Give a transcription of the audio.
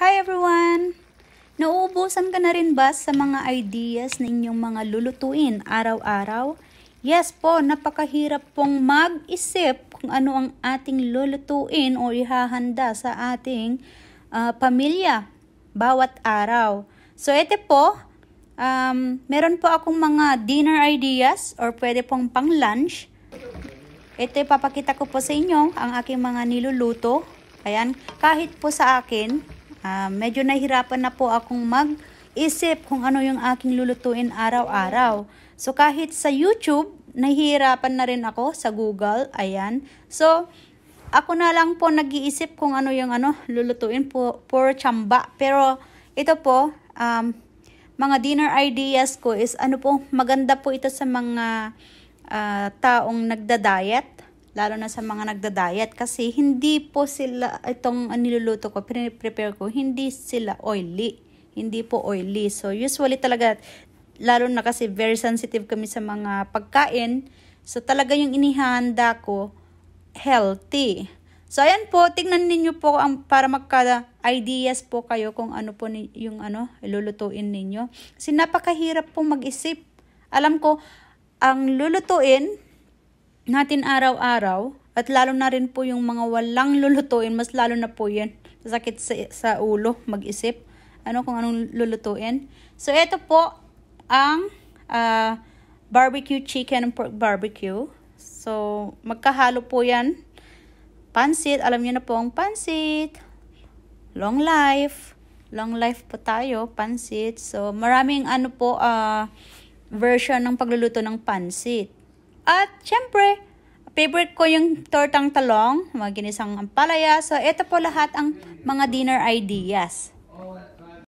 Hi everyone! Nauubusan ka na rin ba sa mga ideas na inyong mga lulutuin araw-araw? Yes po, napakahirap pong mag-isip kung ano ang ating lulutuin o ihahanda sa ating uh, pamilya bawat araw. So ito po, um, meron po akong mga dinner ideas or pwede pong pang lunch. Ito papakita ko po sa inyo ang aking mga niluluto. Ayan, kahit po sa akin, Uh, medyo nahirapan na po akong mag-isip kung ano yung aking lulutuin araw-araw. So kahit sa YouTube, nahihirapan na rin ako sa Google. Ayan. So, ako na lang po nag-iisip kung ano yung ano, lulutuin po, for chamba. Pero, ito po, um, mga dinner ideas ko is ano po, maganda po ito sa mga uh, taong nagda-diet lalo na sa mga nagda-diet kasi hindi po sila itong niluluto ko, prepare ko, hindi sila oily. Hindi po oily. So usually talaga lalo na kasi very sensitive kami sa mga pagkain. So talaga yung inihanda ko healthy. So ayan po, tingnan ninyo po ang para magka ideas po kayo kung ano po ni, yung ano ilulutuin ninyo. Kasi napakahirap po mag-isip. Alam ko ang lulutuin natin araw-araw at lalo na rin po yung mga walang lulutuin, mas lalo na po yan. Sakit sa, sa ulo mag-isip ano kung anong lulutuin. So, ito po ang uh, barbecue chicken and pork barbecue. So, magkahalo po yan. Pansit, alam niyo na po ang pansit. Long life. Long life po tayo, pansit. So, maraming ano po, uh, version ng pagluluto ng pansit. At syempre, favorite ko yung tortang talong, mga ginisang ampalaya. So ito po lahat ang mga dinner ideas.